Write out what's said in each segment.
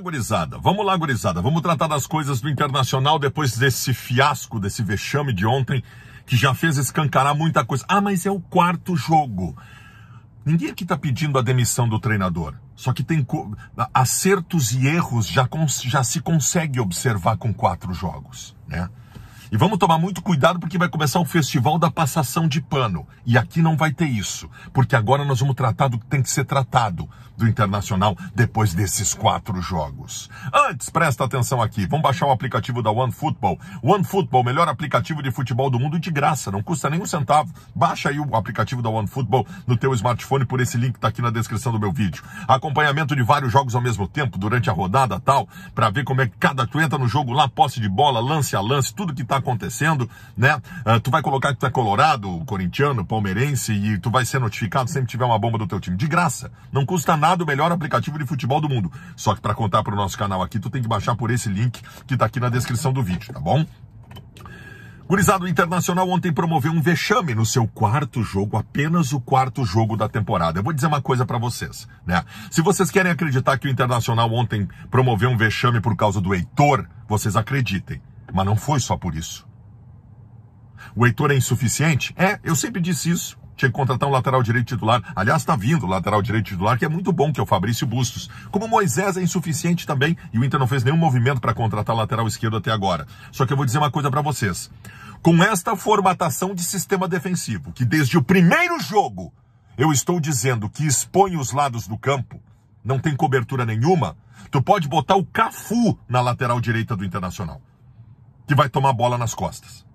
gurizada. Vamos lá, gurizada. Vamos tratar das coisas do internacional depois desse fiasco, desse vexame de ontem, que já fez escancarar muita coisa. Ah, mas é o quarto jogo. Ninguém aqui está pedindo a demissão do treinador. Só que tem acertos e erros já, já se consegue observar com quatro jogos, né? E vamos tomar muito cuidado porque vai começar o festival da passação de pano. E aqui não vai ter isso, porque agora nós vamos tratar do que tem que ser tratado do Internacional depois desses quatro jogos. Antes, presta atenção aqui, vamos baixar o aplicativo da OneFootball. OneFootball, melhor aplicativo de futebol do mundo de graça, não custa nem um centavo. Baixa aí o aplicativo da OneFootball no teu smartphone por esse link que está aqui na descrição do meu vídeo. Acompanhamento de vários jogos ao mesmo tempo, durante a rodada tal, para ver como é que cada tu entra no jogo lá, posse de bola, lance a lance, tudo que está acontecendo, né? Uh, tu vai colocar que tu é colorado, corintiano, palmeirense e tu vai ser notificado sempre que tiver uma bomba do teu time. De graça. Não custa nada o melhor aplicativo de futebol do mundo. Só que para contar pro nosso canal aqui, tu tem que baixar por esse link que tá aqui na descrição do vídeo, tá bom? Gurizado Internacional ontem promoveu um vexame no seu quarto jogo, apenas o quarto jogo da temporada. Eu vou dizer uma coisa para vocês, né? Se vocês querem acreditar que o Internacional ontem promoveu um vexame por causa do Heitor, vocês acreditem. Mas não foi só por isso. O Heitor é insuficiente? É, eu sempre disse isso. Tinha que contratar um lateral direito titular. Aliás, está vindo o lateral direito titular, que é muito bom, que é o Fabrício Bustos. Como o Moisés é insuficiente também, e o Inter não fez nenhum movimento para contratar lateral esquerdo até agora. Só que eu vou dizer uma coisa para vocês. Com esta formatação de sistema defensivo, que desde o primeiro jogo eu estou dizendo que expõe os lados do campo, não tem cobertura nenhuma, tu pode botar o Cafu na lateral direita do Internacional que vai tomar bola nas costas.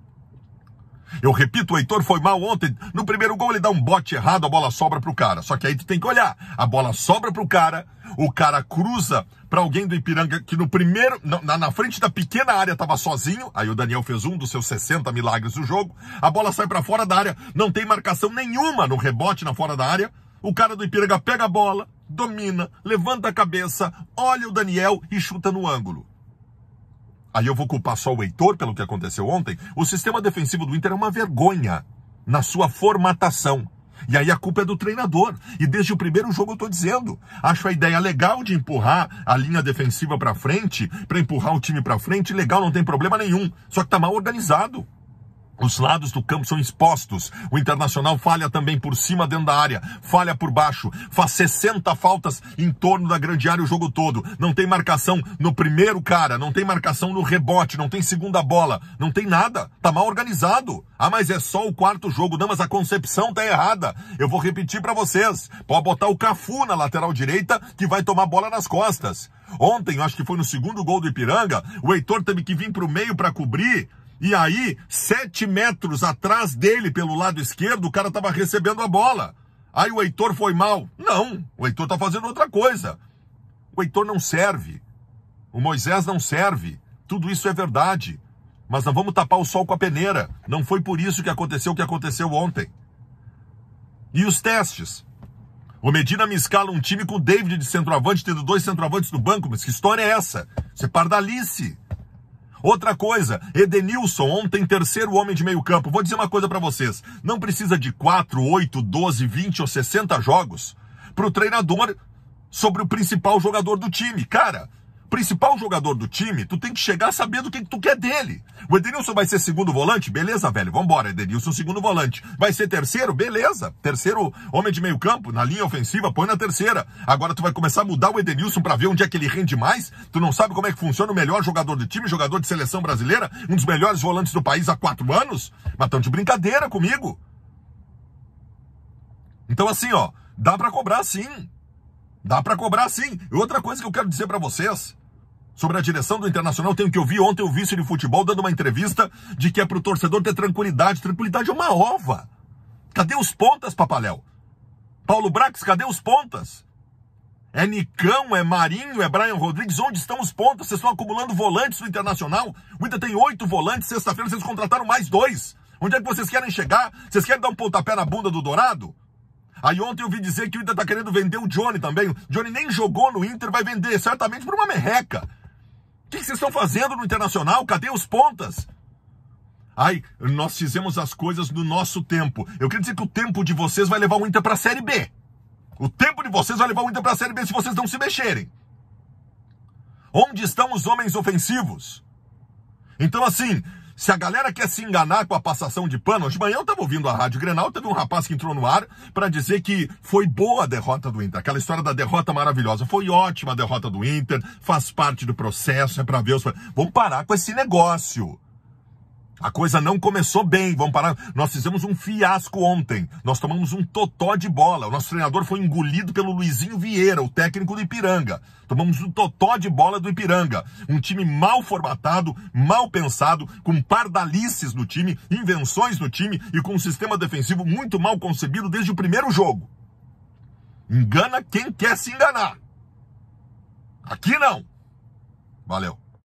Eu repito, o Heitor foi mal ontem. No primeiro gol ele dá um bote errado, a bola sobra pro cara. Só que aí tu tem que olhar. A bola sobra pro cara, o cara cruza para alguém do Ipiranga que no primeiro, na, na frente da pequena área tava sozinho. Aí o Daniel fez um dos seus 60 milagres do jogo. A bola sai para fora da área, não tem marcação nenhuma no rebote na fora da área. O cara do Ipiranga pega a bola, domina, levanta a cabeça, olha o Daniel e chuta no ângulo. Aí eu vou culpar só o Heitor pelo que aconteceu ontem. O sistema defensivo do Inter é uma vergonha na sua formatação. E aí a culpa é do treinador. E desde o primeiro jogo eu estou dizendo, acho a ideia legal de empurrar a linha defensiva para frente, para empurrar o time para frente, legal, não tem problema nenhum. Só que está mal organizado. Os lados do campo são expostos. O Internacional falha também por cima dentro da área, falha por baixo, faz 60 faltas em torno da grande área o jogo todo. Não tem marcação no primeiro cara, não tem marcação no rebote, não tem segunda bola, não tem nada. Tá mal organizado. Ah, mas é só o quarto jogo. Não, mas a concepção tá errada. Eu vou repetir para vocês. Pode botar o Cafu na lateral direita que vai tomar bola nas costas. Ontem, acho que foi no segundo gol do Ipiranga, o Heitor teve que vir pro meio para cobrir e aí, sete metros atrás dele, pelo lado esquerdo, o cara estava recebendo a bola. Aí o Heitor foi mal. Não, o Heitor está fazendo outra coisa. O Heitor não serve. O Moisés não serve. Tudo isso é verdade. Mas não vamos tapar o sol com a peneira. Não foi por isso que aconteceu o que aconteceu ontem. E os testes? O Medina me escala um time com o David de centroavante, tendo dois centroavantes no banco. Mas que história é essa? Você é pardalice. Outra coisa, Edenilson, ontem terceiro homem de meio campo. Vou dizer uma coisa para vocês. Não precisa de 4, 8, 12, 20 ou 60 jogos pro treinador sobre o principal jogador do time. Cara, principal jogador do time, tu tem que chegar sabendo o que, que tu quer dele. O Edenilson vai ser segundo volante? Beleza, velho. Vambora, Edenilson, segundo volante. Vai ser terceiro? Beleza. Terceiro homem de meio campo, na linha ofensiva, põe na terceira. Agora tu vai começar a mudar o Edenilson para ver onde é que ele rende mais. Tu não sabe como é que funciona o melhor jogador do time, jogador de seleção brasileira, um dos melhores volantes do país há quatro anos? Mas tão de brincadeira comigo. Então assim, ó, dá para cobrar sim. Dá para cobrar sim. E outra coisa que eu quero dizer para vocês, sobre a direção do Internacional, tenho que ouvir ontem o vice de futebol dando uma entrevista de que é para o torcedor ter tranquilidade. Tranquilidade é uma ova. Cadê os pontas, Papaléu? Paulo Brax, cadê os pontas? É Nicão, é Marinho, é Brian Rodrigues. Onde estão os pontas? Vocês estão acumulando volantes no Internacional. O Inter tem oito volantes. Sexta-feira vocês contrataram mais dois. Onde é que vocês querem chegar? Vocês querem dar um pontapé na bunda do Dourado? Aí ontem eu vi dizer que o Inter tá querendo vender o Johnny também. O Johnny nem jogou no Inter, vai vender certamente por uma merreca que vocês estão fazendo no Internacional? Cadê os pontas? Ai, nós fizemos as coisas no nosso tempo. Eu quero dizer que o tempo de vocês vai levar o Inter para a Série B. O tempo de vocês vai levar o Inter para a Série B se vocês não se mexerem. Onde estão os homens ofensivos? Então, assim, se a galera quer se enganar com a passação de pano, hoje de manhã eu estava ouvindo a Rádio Grenal, teve um rapaz que entrou no ar para dizer que foi boa a derrota do Inter. Aquela história da derrota maravilhosa. Foi ótima a derrota do Inter, faz parte do processo, é para ver os... Vamos parar com esse negócio. A coisa não começou bem, vamos parar. Nós fizemos um fiasco ontem. Nós tomamos um totó de bola. O nosso treinador foi engolido pelo Luizinho Vieira, o técnico do Ipiranga. Tomamos um totó de bola do Ipiranga. Um time mal formatado, mal pensado, com pardalices no time, invenções no time e com um sistema defensivo muito mal concebido desde o primeiro jogo. Engana quem quer se enganar. Aqui não. Valeu.